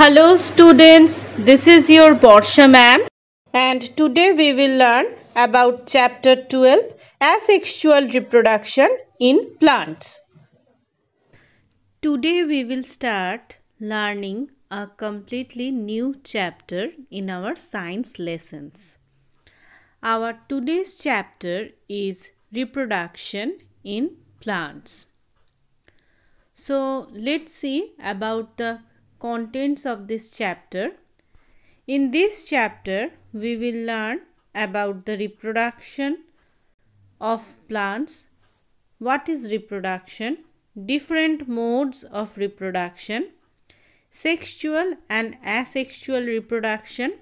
Hello students, this is your Borsha ma'am and today we will learn about chapter 12 asexual reproduction in plants. Today we will start learning a completely new chapter in our science lessons. Our today's chapter is reproduction in plants. So let's see about the contents of this chapter. In this chapter, we will learn about the reproduction of plants, what is reproduction, different modes of reproduction, sexual and asexual reproduction,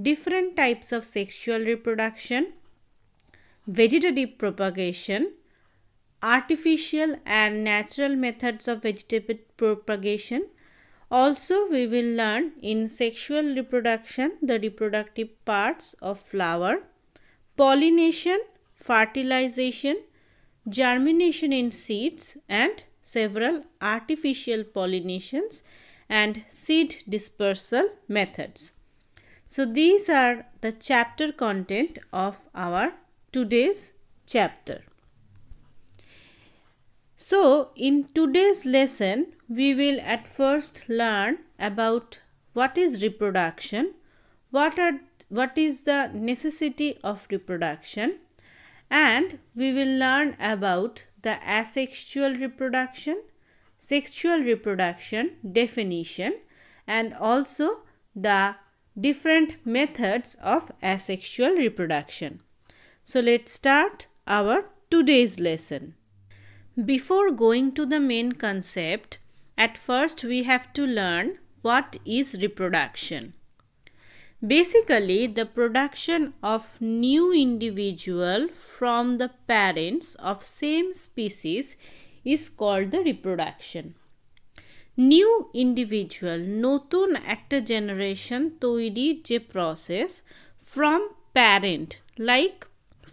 different types of sexual reproduction, vegetative propagation, artificial and natural methods of vegetable propagation. Also, we will learn in sexual reproduction the reproductive parts of flower, pollination, fertilization, germination in seeds and several artificial pollinations and seed dispersal methods. So, these are the chapter content of our today's chapter. So, in today's lesson, we will at first learn about what is reproduction, what, are, what is the necessity of reproduction and we will learn about the asexual reproduction, sexual reproduction definition and also the different methods of asexual reproduction. So, let's start our today's lesson. Before going to the main concept, at first we have to learn what is reproduction. Basically, the production of new individual from the parents of same species is called the reproduction. individual, individual নতুন একটা generation তৈরির যে process from parent like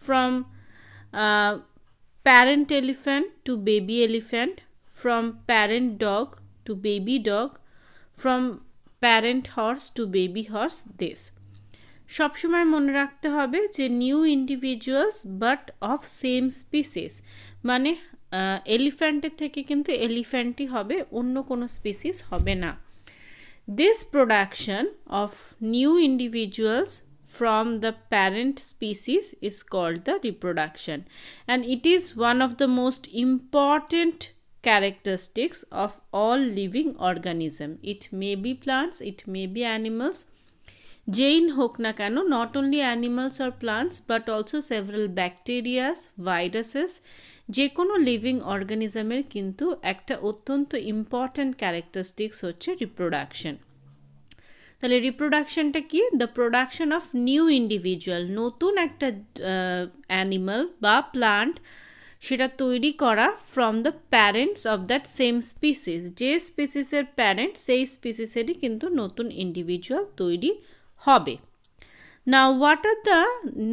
from. Uh, parent elephant to baby elephant from parent dog to baby dog from parent horse to baby horse this সবসময় মনে রাখতে হবে যে new individuals but of same species মানে এলিফ্যান্টের থেকে কিন্তু এলিফ্যান্টই হবে অন্য কোনো স্পিসিস হবে না this production of new individuals from the parent species is called the reproduction and it is one of the most important characteristics of all living organism. It may be plants, it may be animals. Jane hoknakano not only animals or plants but also several bacteria, viruses যে কোনো living অর্গানিজমের কিন্তু একটা অত্যন্ত important characteristics হচ্ছে reproduction তাহলে রিপ্রোডাকশনটা কি the production of new individual নতুন একটা অ্যানিমাল বা প্লান্ট সেটা তৈরি করা from the parents of that same species যে স্পিসিসের প্যারেন্ট সেই স্পিসিসেরই কিন্তু নতুন ইন্ডিভিজুয়াল তৈরি হবে না what are the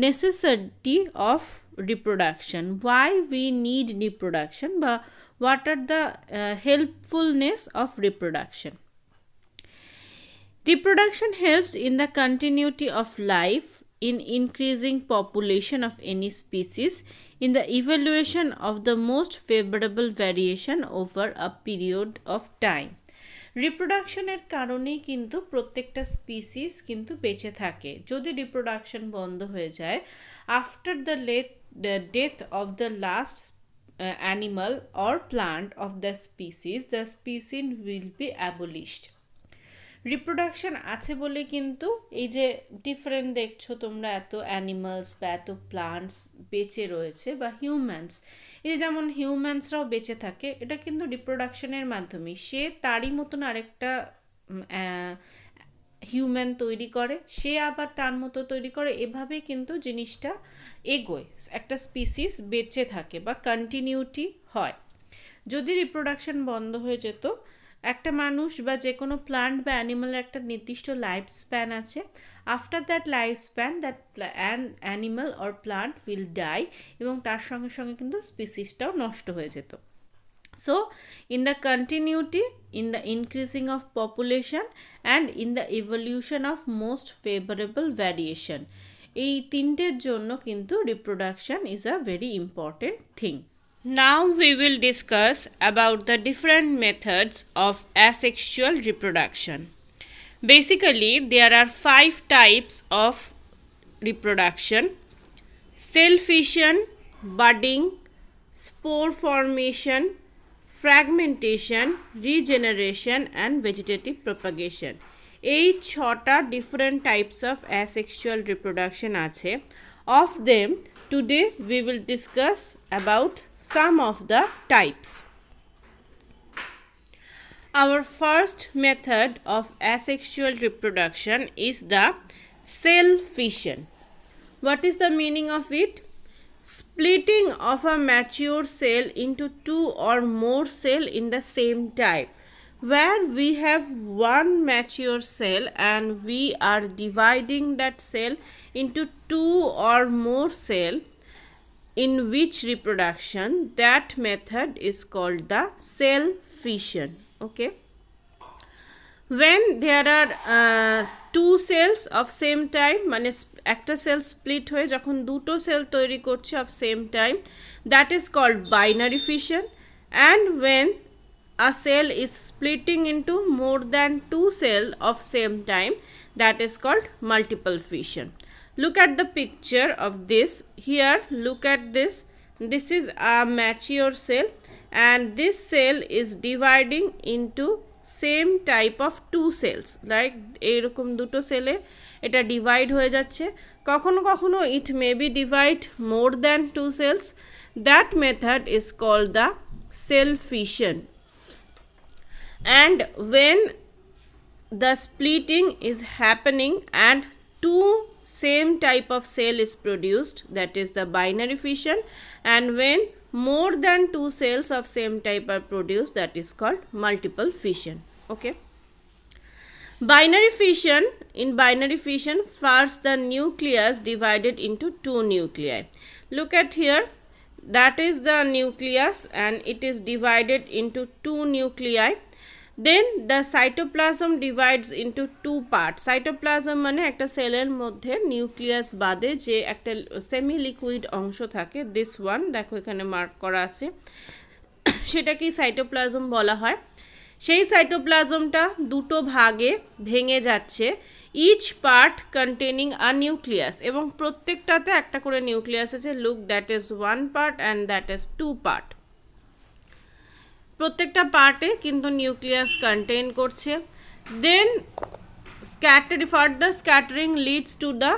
necessity of reproduction why we need reproduction বা what are the helpfulness of reproduction Reproduction helps in the continuity of life in increasing population of any species in the evaluation of the most favorable variation over a period of time. Reproduction এর কারণে কিন্তু প্রত্যেকটা species কিন্তু বেঁচে থাকে যদি reproduction বন্ধ হয়ে যায় after the, death of the last uh, animal or plant of the species the species will be abolished reproduction আছে বলে কিন্তু এই যে ডিফারেন্ট দেখছো তোমরা এত অ্যানিমালস বা এত প্লান্টস বেঁচে রয়েছে বা হিউম্যানস এই যে যেমন হিউম্যানসরাও বেঁচে থাকে এটা কিন্তু রিপ্রোডাকশনের মাধ্যমে সে তারই মতন আরেকটা হিউম্যান তৈরি করে সে আবার তার মতো তৈরি করে এভাবে কিন্তু জিনিসটা এগোয় একটা স্পিসিস বেঁচে থাকে বা কন্টিনিউটি হয় যদি রিপ্রোডাকশন বন্ধ হয়ে যেত একটা মানুষ বা যে কোনো প্লান্ট বা অ্যানিমালের একটা নির্দিষ্ট লাইফ স্প্যান আছে after that life span that an animal or plant will die এবং তার সঙ্গে সঙ্গে কিন্তু স্পিসিসটাও নষ্ট হয়ে যেত so in the continuity in the increasing of population and in the evolution of most favourable variation এই তিনটের জন্য কিন্তু reproduction is a very important thing Now we will discuss about the different methods of asexual reproduction. Basically, there are five types of reproduction. Cell fission, budding, spore formation, fragmentation, regeneration and vegetative propagation. এই different types of asexual reproduction reproduction আছে Of them. Today we will discuss about some of the types. Our first method of asexual reproduction is the cell fission. What is the meaning of it? Splitting of a mature cell into two or more cell in the same type where we have one mature cell and we are dividing that cell into two or more cell in which reproduction that method is called the cell fission okay when there are uh, two cells of same time মানে একটা cell split হয়ে যখন দুটো cell তৈরি করছে of same time that is called binary fission and a cell is splitting into more than two cells of same time that is called multiple fission. Look at the picture of this. Here look at this. This is a mature cell and this cell is dividing into same type of two cells like এইরকম duto cell এটা divide হয়ে যাচ্ছে কখনো কখনো it may be divide more than two cells. That method is called the cell fission and when the splitting is happening and two same type of cell is produced that is the binary fission and when more than two cells of same type are produced that is called multiple fission okay binary fission in binary fission first the nucleus divided into two nuclei look at here that is the nucleus and it is divided into two nuclei then the cytoplasm divides into two part cytoplasm মানে একটা সেলের মধ্যে nucleus বাদে যে একটা semi liquid অংশ থাকে this one দেখো এখানে মার্ক করা আছে সেটাকেই সাইটোপ্লাজম বলা হয় সেই সাইটোপ্লাজমটা দুটো ভাগে ভেঙে যাচ্ছে each part containing a nucleus এবং প্রত্যেকটাতে একটা করে নিউক্লিয়াস আছে look that is one part and that is two part প্রত্যেকটা পার্টে কিন্তু নিউক্লিয়াস কন্টেন করছে then for the scattering leads to the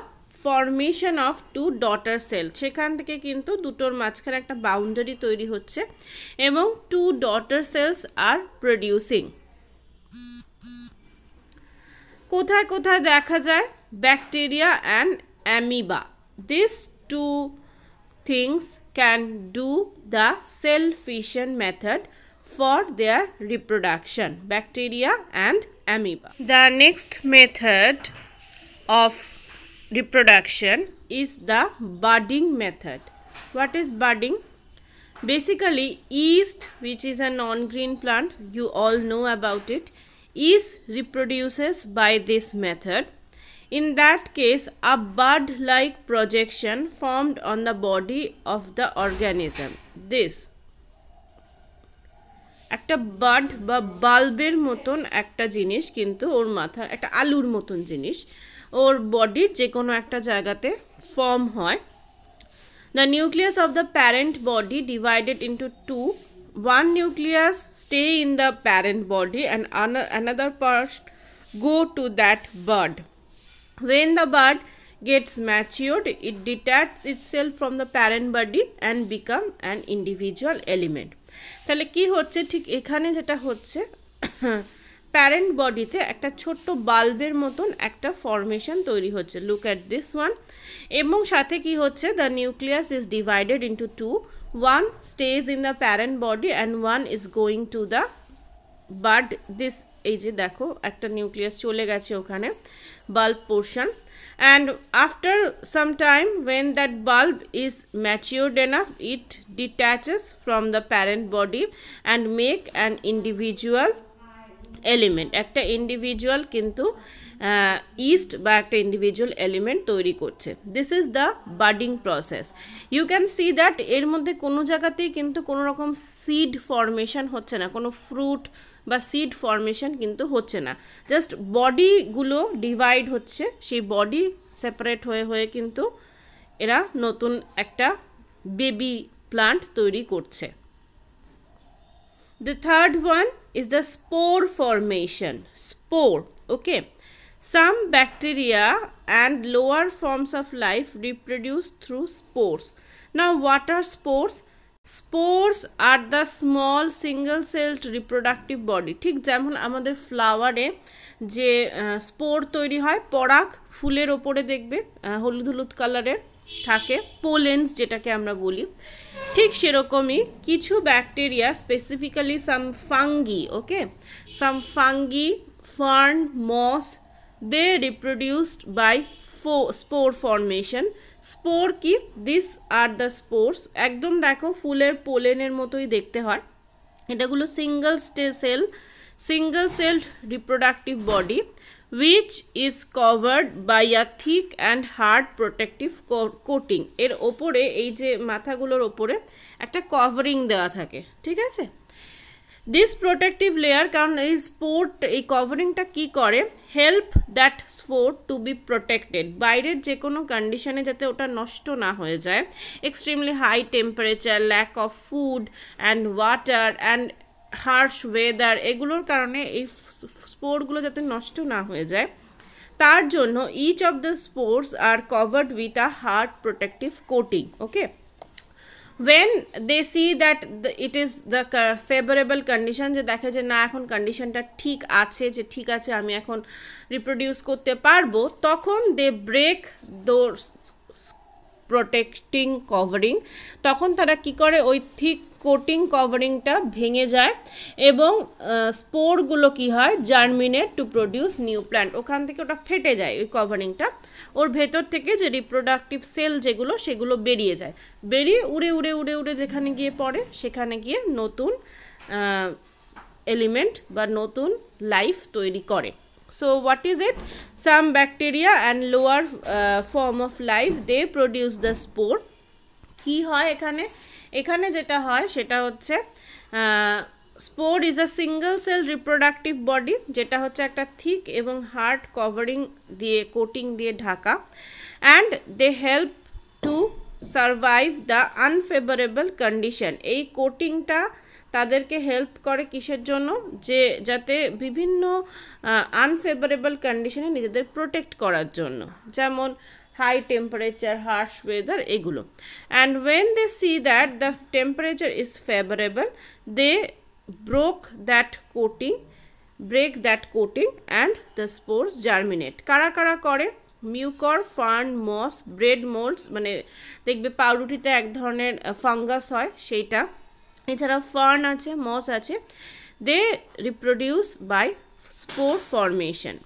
formation of two daughter cell সেখান থেকে কিন্তু দুটোর মাঝখানে একটা বাউন্ডারি তৈরি হচ্ছে এবং two daughter cells are producing কোথায় কোথায় দেখা যায় bacteria and amoeba this two things can do the cell fission method for their reproduction bacteria and amoeba. The next method of reproduction is the budding method. What is budding? Basically yeast which is a non-green plant you all know about it. Yeast reproduces by this method. In that case, a bud like projection formed on the body of the organism. This একটা bud বা বাল্বের মতন একটা জিনিস কিন্তু ওর মাথা একটা আলুর মতন জিনিস ওর বডির যে কোনো একটা জায়গাতে ফর্ম হয় the nucleus of the parent body divided into two one nucleus stay in the parent body and another part go to that bud when the bud gets matured it detach itself from the parent body and become an individual element তাহলে কি হচ্ছে ঠিক এখানে যেটা হচ্ছে parent বডিতে একটা ছোট্ট বাল্বের মতন একটা ফর্মেশন তৈরি হচ্ছে লুক অ্যাট দিস ওয়ান এবং সাথে কি হচ্ছে the nucleus is divided into two one stays in the parent body and one is going to the bud this এই যে দেখো একটা নিউক্লিয়াস চলে গেছে ওখানে bulb portion and after some time when that bulb is matured enough it detaches from the parent body and make an individual element একটা individual কিন্তু ইস্ট বা একটা ইন্ডিভিজুয়াল এলিমেন্ট তৈরি করছে this is the budding process you can see that এর মধ্যে কোনো জায়গাতেই কিন্তু কোনো রকম সিড ফরমেশন হচ্ছে না কোনো ফ্রুট বা সিড ফর্মেশন কিন্তু হচ্ছে না জাস্ট বডিগুলো ডিভাইড হচ্ছে সেই বডি সেপারেট হয়ে হয়ে কিন্তু এরা নতুন একটা বেবি প্লান্ট তৈরি করছে the third one is the spore formation spore okay some bacteria and lower forms of life reproduce through sports না water sports spores are the small single celled reproductive body ঠিক যেমন আমাদের ফ্লাওয়ারে যে spore তৈরি হয় পরাগ ফুলের ওপরে দেখবে হলুদ হলুদ কালারের থাকে পোলেন্স যেটাকে আমরা বলি ঠিক সেরকমই কিছু bacteria specifically some fungi okay some fungi fern moss they reproduced by ফো স্পোর ফর্মেশন স্পোর কি দিস আর দ্য স্পোর্স একদম দেখো ফুলের পোলেনের মতোই দেখতে হয় এটাগুলো single stay cell single celled reproductive body which is covered by a thick and hard protective coating এর ওপরে এই যে মাথাগুলোর ওপরে একটা কভারিং দেওয়া থাকে ঠিক আছে দিস প্রোটেক্টিভ লেয়ার কারণ এই স্পোর্ট এই কভারিংটা কি করে help that sport to be protected বাইরের যে কোনো কন্ডিশনে যাতে ওটা নষ্ট না হয়ে যায় extremely high temperature lack of food and water and harsh weather এগুলোর কারণে এই স্পোর্টগুলো যাতে নষ্ট না হয়ে যায় তার জন্য each of the sports are covered with a hard protective coating okay when they see that it is the favourable condition যে দেখে যে না এখন কন্ডিশনটা ঠিক আছে যে ঠিক আছে আমি এখন রিপ্রোডিউস করতে পারবো তখন they break their protecting covering তখন তারা কি করে ওই থিক কোটিং কভারিংটা ভেঙে যায় এবং স্পোরগুলো কি হয় germinate to produce new plant ওখান থেকে ওটা ফেটে যায় ওই কভারিংটা ওর ভেতর থেকে যে রিপ্রোডাক্টিভ সেল যেগুলো সেগুলো বেরিয়ে যায় বেরিয়ে উড়ে উড়ে উড়ে উড়ে যেখানে গিয়ে পড়ে সেখানে গিয়ে নতুন এলিমেন্ট বা নতুন লাইফ তৈরি করে So what is it? Some bacteria and lower uh, form of life they produce the spore. কি হয় এখানে এখানে যেটা হয় সেটা হচ্ছে spore is a single cell reproductive body যেটা হচ্ছে একটা থিক এবং হার্ড কভারিং দিয়ে কোটিং দিয়ে ঢাকা and they help to survive the unfavourable condition এই কোটিংটা তাদেরকে হেল্প করে কিসের জন্য যে যাতে বিভিন্ন আনফেভারেবল কন্ডিশনে নিজেদের প্রোটেক্ট করার জন্য যেমন হাই টেম্পারেচার হার্শ ওয়েদার এগুলো and when they see that the temperature is favourable they broke that coating break that coating and the sports germinate কারা কারা করে mucor fern moss bread moulds মানে দেখবে পাউরুটিতে এক ধরনের ফাঙ্গাস হয় সেইটা এছাড়া ফার্ন আছে মস আছে they reproduce by spore formation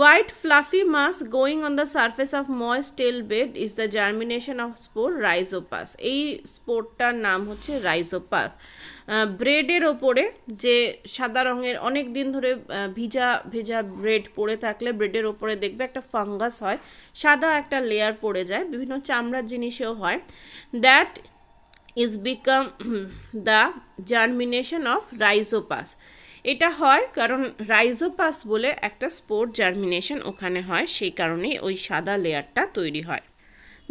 white fluffy mass going on the surface of moistened bread is the germination of spore Rhizopus এই স্পোরটার নাম হচ্ছে রাইজোপাস ব্রেডের ওপরে যে সাদা রঙের অনেক দিন ধরে ভিজা ভিজা ব্রেড পড়ে থাকলে ব্রেডের ওপরে দেখবে একটা ফাঙ্গাস হয় সাদা একটা লেয়ার পড়ে যায় বিভিন্ন চামড়ার জিনিসেও হয় that is become the germination of rhizopus এটা হয় কারণ রাইজোপাস বলে একটা স্পোর জার্মিনেশন ওখানে হয় সেই কারণেই ওই সাদা লেয়ারটা তৈরি হয়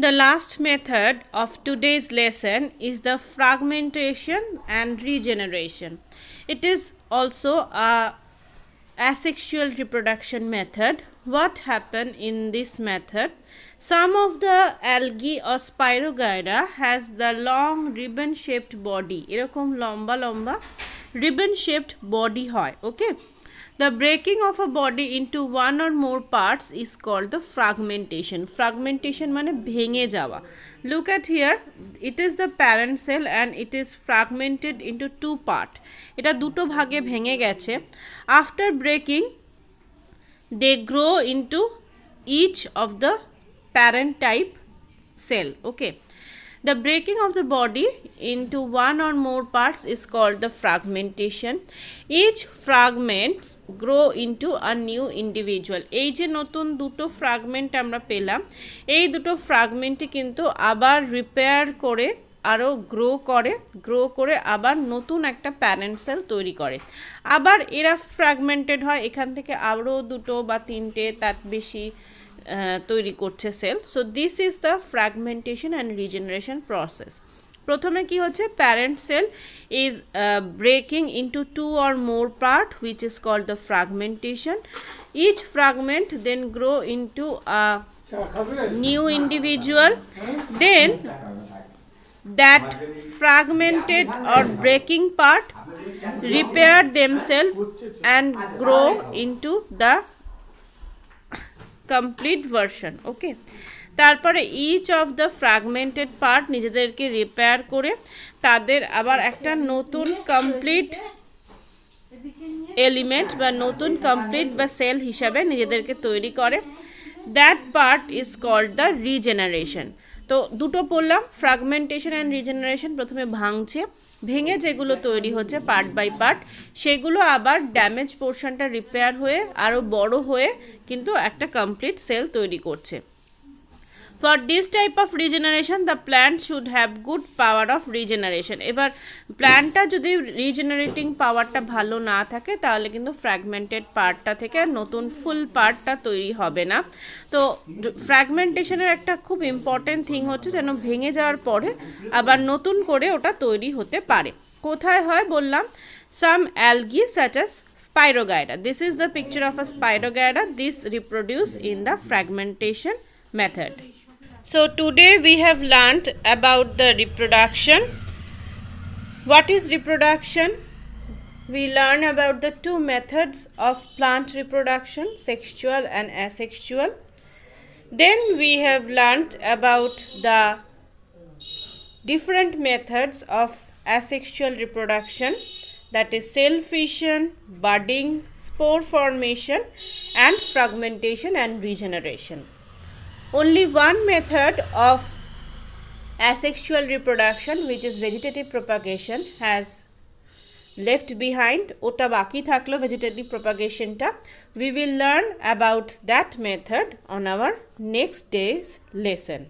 the last method of today's lesson is the fragmentation and regeneration it is also asexual reproduction method what happen in this method? Some of the algae or spirogyra has the long ribbon shaped body erokom lomba lomba ribbon shaped body hoy okay the breaking of a body into one or more parts is called the fragmentation fragmentation mane bhenge jawa look at here it is the parent cell and it is fragmented into two part eta dutu bhage bhenge geche after breaking they grow into each of the parent type cell okay the breaking of the body into one or more parts is called the fragmentation. Each fragments grow into a new individual. ei je notun নতুন fragment amra pelam ei এই fragment e kintu abar repair kore আরও grow করে grow করে আবার নতুন একটা parent sell তৈরি করে আবার এরা ফ্র্যাগমেন্টেড হয় এখান থেকে আরও দুটো বা তিনটে তার বেশি তৈরি করছে cell so this is the fragmentation and regeneration process প্রথমে কি হচ্ছে parent cell is breaking into two or more part which is called the fragmentation each fragment then grow into new individual then that fragmented or breaking part repair themselves and grow into the complete version okay তারপরে each of the fragmented part নিজেদেরকে repair করে তাদের আবার একটা নতুন complete element বা নতুন complete বা সেল হিসাবে নিজেদেরকে তৈরি করে that part is called the regeneration তো দুটো পড়লাম ফ্রাগমেন্টেশন অ্যান্ড রিজেনারেশন প্রথমে ভাঙছে ভেঙে যেগুলো তৈরি হচ্ছে পার্ট বাই পার্ট সেগুলো আবার ড্যামেজ পোর্শনটা রিপেয়ার হয়ে আরও বড় হয়ে কিন্তু একটা কমপ্লিট সেল তৈরি করছে for this type of regeneration the plant should have good power of regeneration এবার প্ল্যান্টটা যদি রিজেনারেটিং পাওয়ারটা ভালো না থাকে তাহলে কিন্তু ফ্র্যাগমেন্টেড পার্টটা থেকে নতুন ফুল পার্টটা তৈরি হবে না তো ফ্র্যাগমেন্টেশনের একটা খুব ইম্পর্টেন্ট থিং হচ্ছে যেন ভেঙে যাওয়ার পরে আবার নতুন করে ওটা তৈরি হতে পারে কোথায় হয় বললাম some algae such as Spirogyra this is the picture of a Spirogyra this reproduce in the fragmentation method So today we have learnt about the reproduction. What is reproduction? We learn about the two methods of plant reproduction, sexual and asexual. Then we have learnt about the different methods of asexual reproduction that is cell fission, budding, spore formation and fragmentation and regeneration only one method of asexual reproduction which is vegetative propagation has left behind ota baki thaklo vegetative propagation ta we will learn about that method on our next day's lesson